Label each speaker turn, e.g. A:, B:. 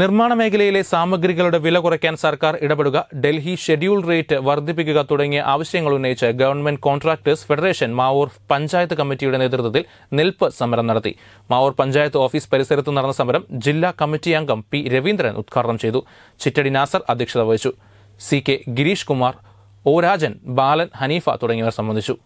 A: നിർമ്മാണ മേഖലയിലെ സാമഗ്രികളുടെ വില കുറയ്ക്കാൻ സർക്കാർ ഇടപെടുക ഡൽഹി ഷെഡ്യൂൾ റേറ്റ് വർദ്ധിപ്പിക്കുക തുടങ്ങിയ ആവശ്യങ്ങൾ ഉന്നയിച്ച് government contractors federation Mavoor panchayat കമ്മിറ്റിയുടെ നേതൃത്വത്തിൽ നിൽപ്പ് സമരം നടത്തി മാവൂർ പഞ്ചായത്ത് ഓഫീസ് പരിസരത്ത് നടന്ന സമരം ജില്ലാ കമ്മിറ്റി അംഗം പി രവീന്ദ്രൻ ഉദ്ഘാടനം ചെയ്തു ചിറ്റടി നാസർ അധ്യക്ഷത വഹിച്ചു C K Girish Kumar O Rajan Balan Hanifa തുടങ്ങിയവർ സംബന്ധിച്ചു